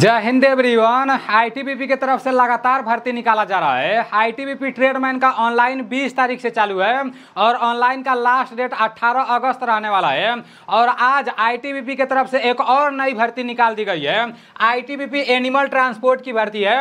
जय Hind everyone ITBP की तरफ से लगातार भर्ती निकाला जा रहा है आईटीबीपी ट्रेडमैन का ऑनलाइन 20 तारीख से चालू है और ऑनलाइन का लास्ट डेट 18 अगस्त रहने वाला है और आज आईटीबीपी की तरफ से एक और नई भर्ती निकाल दी गई है आईटीबीपी एनिमल ट्रांसपोर्ट की भर्ती है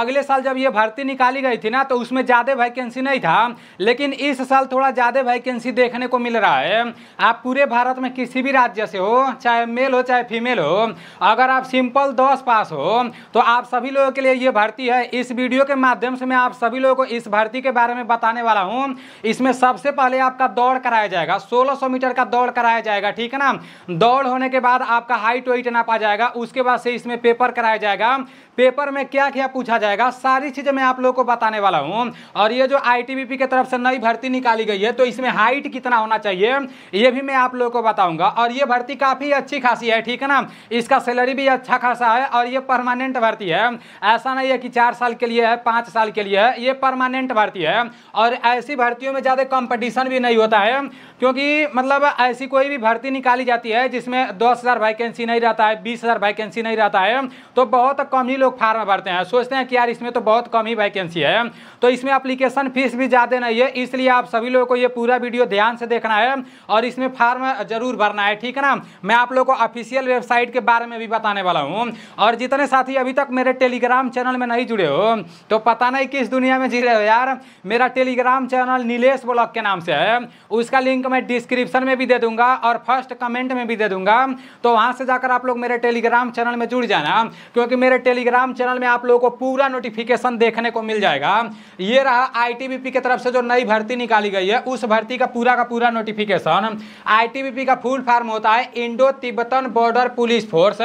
अगले साल जब ये भर्ती निकाली गई थी ना तो उसमें ज़्यादा वैकेंसी नहीं था लेकिन इस साल थोड़ा ज़्यादा वैकेंसी देखने को मिल रहा है आप पूरे भारत में किसी भी राज्य से हो चाहे मेल हो चाहे फीमेल हो अगर आप सिंपल दस पास हो तो आप सभी लोगों के लिए ये भर्ती है इस वीडियो के माध्यम से मैं आप सभी लोगों को इस भर्ती के बारे में बताने वाला हूँ इसमें सबसे पहले आपका दौड़ कराया जाएगा 1600 मीटर का दौड़ कराया जाएगा ठीक है ना दौड़ होने के बाद आपका हाइट वेट नापा जाएगा उसके बाद से इसमें पेपर कराया जाएगा पेपर में क्या क्या पूछा जाएगा सारी चीज़ें मैं आप लोगों को बताने वाला हूं और ये जो आईटीबीपी की तरफ से नई भर्ती निकाली गई है तो इसमें हाइट कितना होना चाहिए ये भी मैं आप लोगों को बताऊंगा और ये भर्ती काफ़ी अच्छी खासी है ठीक है ना इसका सैलरी भी अच्छा खासा है और और ये परमानेंट भर्ती है ऐसा नहीं है कि चार साल के लिए है पाँच साल के लिए है ये परमानेंट भर्ती है और ऐसी भर्तियों में ज़्यादा कंपटीशन भी नहीं होता है क्योंकि मतलब ऐसी कोई भी भर्ती निकाली जाती है जिसमें दस हज़ार वैकेंसी नहीं रहता है बीस हज़ार वैकेंसी नहीं रहता है तो बहुत कम ही लोग फार्म भरते हैं सोचते हैं कि यार इसमें तो बहुत कम ही वैकेंसी है तो इसमें अप्लीकेशन फीस भी ज़्यादा नहीं है इसलिए आप सभी लोगों को ये पूरा वीडियो ध्यान से देखना है और इसमें फार्म जरूर भरना है ठीक है ना मैं आप लोग को ऑफिशियल वेबसाइट के बारे में भी बताने वाला हूँ और और जितने साथी अभी तक मेरे टेलीग्राम चैनल में नहीं जुड़े हो तो पता नहीं किस दुनिया में जी रहे हो यार मेरा टेलीग्राम चैनल नीलेश ब्लॉग के नाम से है उसका लिंक मैं डिस्क्रिप्शन में भी दे दूंगा और फर्स्ट कमेंट में भी दे दूंगा तो वहाँ से जाकर आप लोग मेरे टेलीग्राम चैनल में जुड़ जाना क्योंकि मेरे टेलीग्राम चैनल में आप लोगों को पूरा नोटिफिकेशन देखने को मिल जाएगा ये रहा आईटीबीपी की तरफ से जो नई भर्ती निकाली गई है उस भर्ती का पूरा का पूरा नोटिफिकेशन आई का फुल फॉर्म होता है Indo Tibetan border police force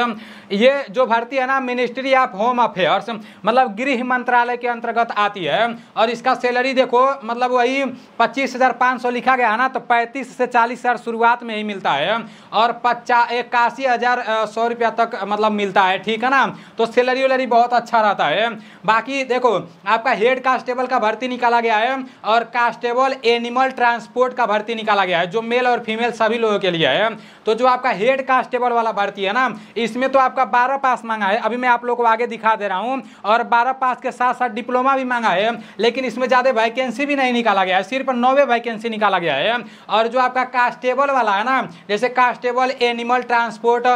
ये जो भर्ती Haryana ministry of home affairs मतलब गृह मंत्रालय के अंतर्गत आती है और इसका सैलरी देखो मतलब वही पच्चीस हज़ार पाँच सौ लिखा गया ना तो पैंतीस से चालीस हज़ार शुरुआत में ही मिलता है और पचास इक्यासी हज़ार सौ रुपया तक मतलब मिलता है ठीक है ना तो सैलरी वैलरी बहुत अच्छा रहता है बाकी देखो आपका हेड कांस्टेबल का भर्ती निकाला गया है और कांस्टेबल एनिमल ट्रांसपोर्ट का भर्ती निकाला गया है जो मेल और फीमेल सभी लोगों के लिए है तो जो आपका हेड कांस्टेबल वाला भर्ती है ना इसमें तो आपका बारह पास मांग मांगा है अभी मैं आप लोग को आगे दिखा दे रहा हूँ और बारह पास के साथ साथ डिप्लोमा भी मांगा है लेकिन इसमें ज़्यादा वैकेंसी भी नहीं निकाला गया है सिर्फ नौवे वैकेंसी निकाला गया है और जो आपका कास्टेबल वाला है ना जैसे constable animal transport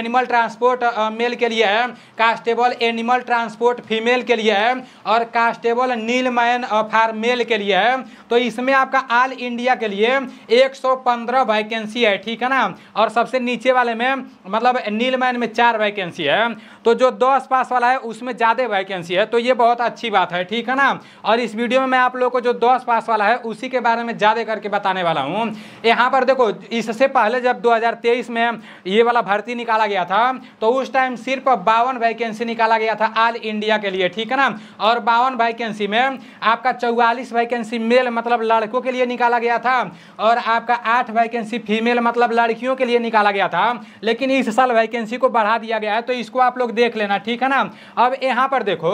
animal transport male के लिए है कास्टेबल एनिमल ट्रांसपोर्ट फीमेल के लिए है और constable kennel man for male के लिए है तो इसमें आपका ऑल इंडिया के लिए 115 वैकेंसी है ठीक है ना और सबसे नीचे वाले में मतलब नील मैन में चार चार वैकेंसी है तो जो दस पास वाला है उसमें ज़्यादा वैकेंसी है तो ये बहुत अच्छी बात है ठीक है ना और इस वीडियो में मैं आप लोग को जो दस पास वाला है उसी के बारे में ज़्यादा करके बताने वाला हूँ यहाँ पर देखो इससे पहले जब दो में ये वाला भर्ती निकाला गया था तो उस टाइम सिर्फ बावन वैकेंसी निकाला गया था ऑल इंडिया के लिए ठीक है ना और बावन वैकेंसी में आपका चौवालीस वैकेंसी मेल मतलब लड़कों के लिए निकाला गया था और आपका आठ वैकेंसी फीमेल मतलब लड़कियों के लिए निकाला गया था लेकिन इस साल वैकेंसी को बढ़ा दिया गया है तो इसको आप लोग लोग देख लेना ठीक है ना अब यहाँ पर देखो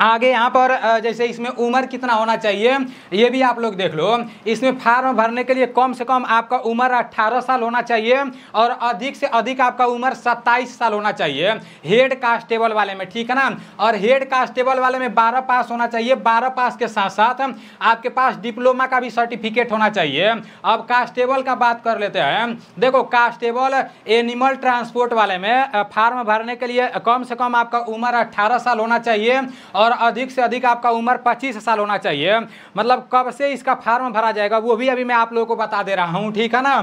आगे यहाँ पर जैसे इसमें उम्र कितना होना चाहिए ये भी आप लोग देख लो इसमें फार्म भरने के लिए कम से कम आपका उम्र अट्ठारह साल होना चाहिए और अधिक से अधिक आपका उम्र सत्ताईस साल होना चाहिए हेड कास्टेबल वाले में ठीक है ना और हेड कास्टेबल वाले में बारह पास होना चाहिए बारह पास के साथ साथ आपके पास डिप्लोमा का भी सर्टिफिकेट होना चाहिए अब कास्टेबल का बात कर लेते हैं देखो कास्टेबल एनिमल ट्रांसपोर्ट वाले में फार्म भरने के लिए कम से कम आपका उम्र अट्ठारह साल होना चाहिए और और अधिक से अधिक आपका उम्र 25 साल होना चाहिए मतलब कब से इसका फार्म भरा जाएगा वो भी अभी मैं आप लोगों को बता दे रहा हूँ ठीक है ना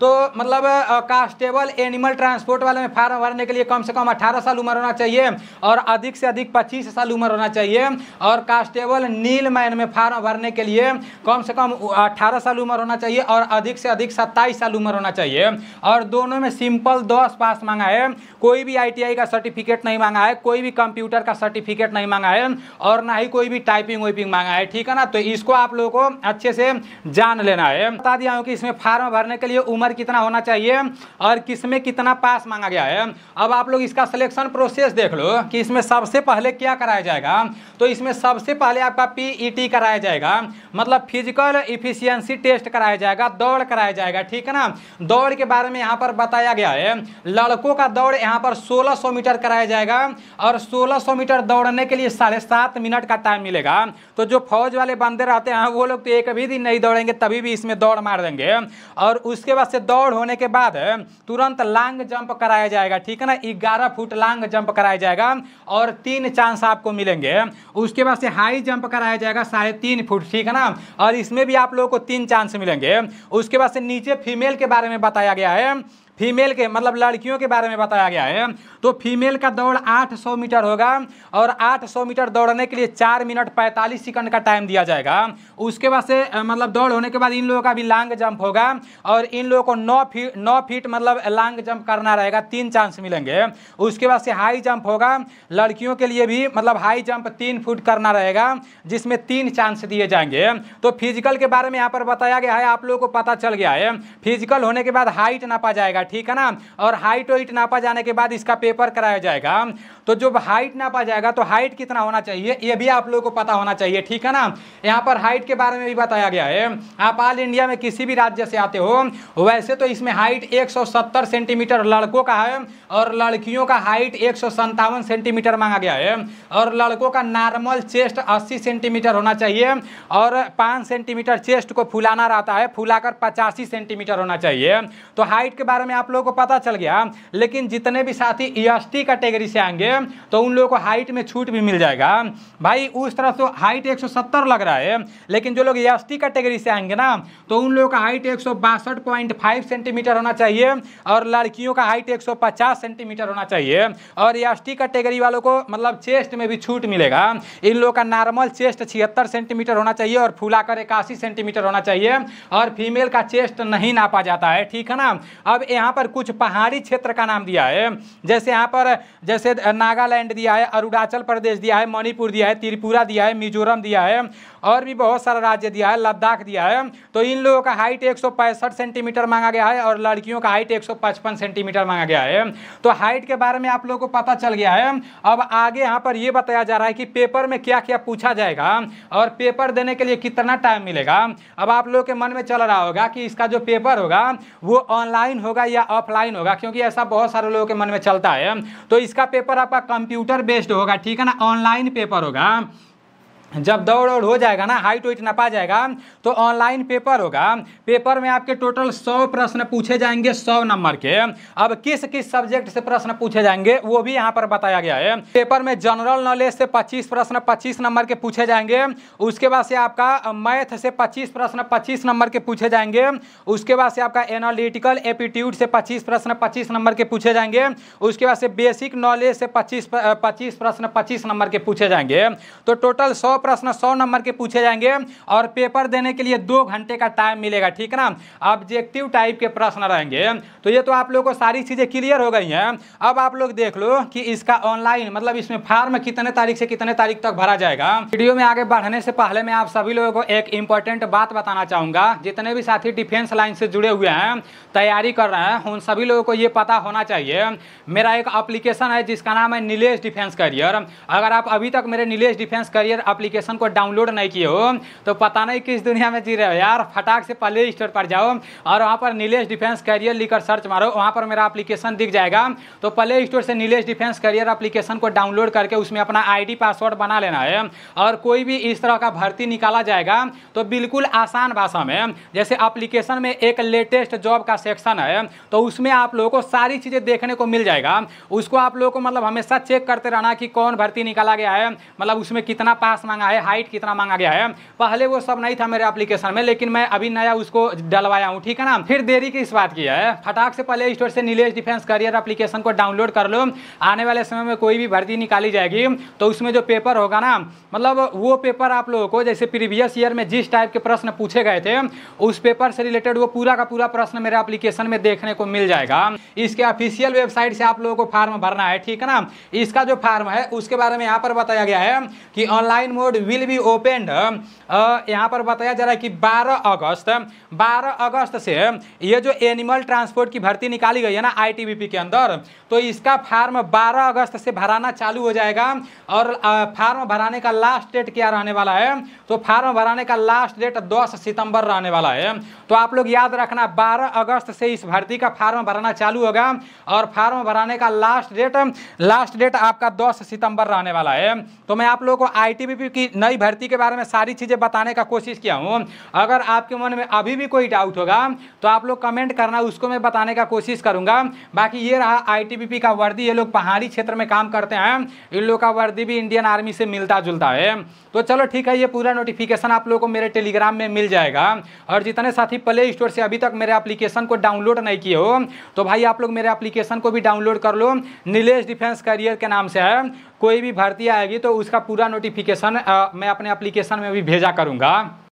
तो मतलब कास्टेबल एनिमल ट्रांसपोर्ट वाले में फार्म भरने के लिए कम से कम 18 साल उम्र होना चाहिए और अधिक से अधिक 25 साल उम्र होना चाहिए और कास्टेबल नील मैन में फार्म भरने के लिए कम से कम 18 साल उम्र होना चाहिए और अधिक से अधिक 27 साल उम्र होना चाहिए और दोनों में सिंपल दस पास मांगा है कोई भी आई का सर्टिफिकेट नहीं मांगा है कोई भी कंप्यूटर का सर्टिफिकेट नहीं मांगा है और ना ही कोई भी टाइपिंग वाइपिंग मांगा है ठीक है ना तो इसको आप लोगों को अच्छे से जान लेना है बता दिया हूँ कि इसमें फार्म भरने के लिए उम्र उम्र कितना होना चाहिए और किस में कितना पास मांगा गया है अब आप लोग इसका सिलेक्शन प्रोसेस देख लो कि इसमें सबसे पहले क्या कराया जाएगा तो इसमें सबसे पहले आपका पीईटी e कराया जाएगा मतलब फिजिकल इफिशियंसी टेस्ट कराया जाएगा दौड़ कराया जाएगा ठीक है ना दौड़ के बारे में यहाँ पर बताया गया है लड़कों का दौड़ यहाँ पर सोलह मीटर कराया जाएगा और सोलह मीटर दौड़ने के लिए साढ़े मिनट का टाइम मिलेगा तो जो फौज वाले बंदे रहते हैं वो लोग तो एक भी दिन नहीं दौड़ेंगे तभी भी इसमें दौड़ मार देंगे और उसके बाद से दौड़ होने के बाद तुरंत लॉन्ग जंप कराया जाएगा ठीक है ना ग्यारह फुट लॉन्ग जंप कराया जाएगा और तीन चांस आपको मिलेंगे उसके बाद से हाई जंप कराया जाएगा साढ़े तीन फुट ठीक है ना और इसमें भी आप लोगों को तीन चांस मिलेंगे उसके बाद से नीचे फीमेल के बारे में बताया गया है फीमेल के मतलब लड़कियों के बारे में बताया गया है तो फीमेल का दौड़ 800 मीटर होगा और 800 मीटर दौड़ने के लिए चार मिनट 45 सेकंड का टाइम दिया जाएगा उसके बाद से मतलब दौड़ होने के बाद इन लोगों का भी लॉन्ग जंप होगा और इन लोगों को नौ फीट नौ फीट मतलब लॉन्ग जंप करना रहेगा तीन चांस मिलेंगे उसके बाद से हाई जंप होगा लड़कियों के लिए भी मतलब हाई जंप तीन फुट करना रहेगा जिसमें तीन चांस दिए जाएंगे तो फिजिकल के बारे में यहाँ पर बताया गया है आप लोगों को पता चल गया है फिजिकल होने के बाद हाइट नापा जाएगा ठीक है ना और हाइट वाइट नापा जाने के बाद इसका पेपर कराया जाएगा तो जब हाइट नापा जाएगा तो हाइट कितना होना चाहिए ये भी आप लोगों को पता होना चाहिए ठीक है ना यहाँ पर हाइट के बारे में भी बताया गया है आप ऑल इंडिया में किसी भी राज्य से आते हो वैसे तो इसमें हाइट 170 सेंटीमीटर लड़कों का है और लड़कियों का हाइट एक सेंटीमीटर मांगा गया है और लड़कों का नॉर्मल चेस्ट अस्सी सेंटीमीटर होना चाहिए और 5 सेंटीमीटर चेस्ट को फुलाना रहता है फुलाकर पचासी सेंटीमीटर होना चाहिए तो हाइट के बारे में में आप लोगों को पता चल गया लेकिन जितने भी साथी एस टी कैटेगरी से आएंगे तो उन लोगों को हाइट में छूट भी मिल जाएगा भाई उस तरह से हाइट एक लग रहा है लेकिन जो लोग एस टी कैटेगरी से आएंगे ना तो उन लोगों का हाइट एक सेंटीमीटर होना चाहिए और लड़कियों का हाइट एक सेंटीमीटर होना चाहिए और एस टी कैटेगरी वालों को मतलब चेस्ट में भी छूट मिलेगा इन लोगों का नॉर्मल चेस्ट छिहत्तर सेंटीमीटर होना चाहिए और फूलाकर इक्यासी सेंटीमीटर होना चाहिए और फीमेल का चेस्ट नहीं नापा जाता है ठीक है ना अब यहाँ यहाँ पर कुछ पहाड़ी क्षेत्र का नाम दिया है जैसे यहाँ पर जैसे नागालैंड दिया है अरुणाचल प्रदेश दिया है मणिपुर दिया है त्रिपुरा दिया है मिजोरम दिया है और भी बहुत सारा राज्य दिया है लद्दाख दिया है तो इन लोगों का हाइट एक सेंटीमीटर मांगा गया है और लड़कियों का हाइट एक सेंटीमीटर मांगा गया है तो हाइट के बारे में आप लोगों को पता चल गया है अब आगे यहाँ पर यह बताया जा रहा है कि पेपर में क्या क्या पूछा जाएगा और पेपर देने के लिए कितना टाइम मिलेगा अब आप लोगों के मन में चल रहा होगा कि इसका जो पेपर होगा वो ऑनलाइन होगा या ऑफलाइन होगा क्योंकि ऐसा बहुत सारे लोगों के मन में चलता है तो इसका पेपर आपका कंप्यूटर बेस्ड होगा ठीक है ना ऑनलाइन पेपर होगा जब दौड़ और हो जाएगा ना हाइट वाइट नपा जाएगा तो ऑनलाइन पेपर होगा पेपर में आपके टोटल सौ प्रश्न पूछे जाएंगे सौ नंबर के अब किस किस सब्जेक्ट से प्रश्न पूछे जाएंगे वो भी यहाँ पर बताया गया है पेपर में जनरल नॉलेज से पच्चीस प्रश्न पच्चीस नंबर के पूछे जाएंगे उसके बाद से आपका मैथ से पच्चीस प्रश्न पच्चीस नंबर के पूछे जाएंगे उसके बाद से आपका एनालिटिकल एप्टीट्यूड से पच्चीस प्रश्न पच्चीस नंबर के पूछे जाएंगे उसके बाद से बेसिक नॉलेज से पच्चीस पच्चीस प्रश्न पच्चीस नंबर के पूछे जाएंगे तो टोटल सौ प्रश्न सौ नंबर के पूछे जाएंगे और पेपर देने के लिए दो घंटे का टाइम मिलेगा ठीक है ना ऑब्जेक्टिव टाइप के प्रश्न रहेंगे तो ये तो आप लोग को सारी चीज़ें क्लियर हो गई हैं अब आप लोग देख लो कि इसका ऑनलाइन मतलब इसमें फार्म कितने तारीख से कितने तारीख तक भरा जाएगा वीडियो में आगे बढ़ने से पहले मैं आप सभी लोगों को एक इंपॉर्टेंट बात बताना चाहूँगा जितने भी साथी डिफेंस लाइन से जुड़े हुए हैं तैयारी कर रहे हैं उन सभी लोगों को ये पता होना चाहिए मेरा एक अप्लीकेशन है जिसका नाम है नीलेष डिफेंस करियर अगर आप अभी तक मेरे Nilesh defence career application application को डाउनलोड नहीं किए हो तो पता नहीं किस दुनिया में जी रहे हो यार फटाक से प्ले स्टोर पर जाओ और वहाँ पर नीलेश डिफेंस कैरियर लिखकर सर्च मारो वहाँ पर मेरा एप्लीकेशन दिख जाएगा तो प्ले स्टोर से नीलेश डिफेंस कैरियर एप्लीकेशन को डाउनलोड करके उसमें अपना आई पासवर्ड बना लेना है और कोई भी इस तरह का भर्ती निकाला जाएगा तो बिल्कुल आसान भाषा में जैसे अप्लीकेशन में एक लेटेस्ट जॉब का सेक्शन है तो उसमें आप लोगों को सारी चीज़ें देखने को मिल जाएगा उसको आप लोगों को मतलब हमेशा चेक करते रहना कि कौन भर्ती निकाला गया है मतलब उसमें कितना पास मांगा है हाइट कितना मांगा गया है पहले वो सब नहीं था मेरे एप्लीकेशन में लेकिन मैं अभी नया उसको डलवाया हूँ ठीक है ना फिर देरी की इस बात की है फटाक से पहले स्टोर से नीलेष डिफेंस करियर एप्लीकेशन को डाउनलोड कर लो आने वाले समय में कोई भी भर्ती निकाली जाएगी तो उसमें जो पेपर होगा ना मतलब वो पेपर आप लोगों को जैसे प्रीवियस ईयर में जिस टाइप के प्रश्न पूछे गए थे उस पेपर से रिलेटेड वो पूरा का पूरा प्रश्न मेरे एप्लीकेशन में देखने को मिल जाएगा इसके ऑफिशियल वेबसाइट से आप लोगों को फार्म भरना है ठीक है ना इसका जो फार्म है उसके बारे में यहाँ पर बताया गया है कि online mode mode will be opened यहाँ पर बताया जा रहा है कि 12 अगस्त 12 अगस्त से ये जो एनिमल ट्रांसपोर्ट की भर्ती निकाली गई है ना आईटीबीपी के अंदर तो इसका फार्म 12 अगस्त से भराना चालू हो जाएगा और फार्म भराने का लास्ट डेट क्या रहने वाला है तो फार्म भराने का लास्ट डेट दस सितंबर रहने वाला है तो आप लोग याद रखना बारह अगस्त से इस भर्ती का फार्म भराना चालू होगा और फार्म भराने का लास्ट डेट लास्ट डेट आपका दस सितंबर रहने वाला है तो मैं आप लोगों को आई की नई भर्ती के बारे में सारी चीज़ें बताने का कोशिश किया हूँ अगर आपके मन में अभी भी कोई डाउट होगा तो आप लोग कमेंट करना उसको मैं बताने का कोशिश करूँगा बाकी ये रहा आई का वर्दी ये लोग पहाड़ी क्षेत्र में काम करते हैं इन लोग का वर्दी भी इंडियन आर्मी से मिलता जुलता है तो चलो ठीक है ये पूरा नोटिफिकेशन आप लोगों को मेरे टेलीग्राम में मिल जाएगा और जितने साथी प्ले स्टोर से अभी तक मेरे एप्लीकेशन को डाउनलोड नहीं किए हो तो भाई आप लोग मेरे एप्लीकेशन को भी डाउनलोड कर लो नीलेश डिफेंस करियर के नाम से है कोई भी भर्ती आएगी तो उसका पूरा नोटिफिकेशन मैं अपने एप्लीकेशन में भी भेजा करूँगा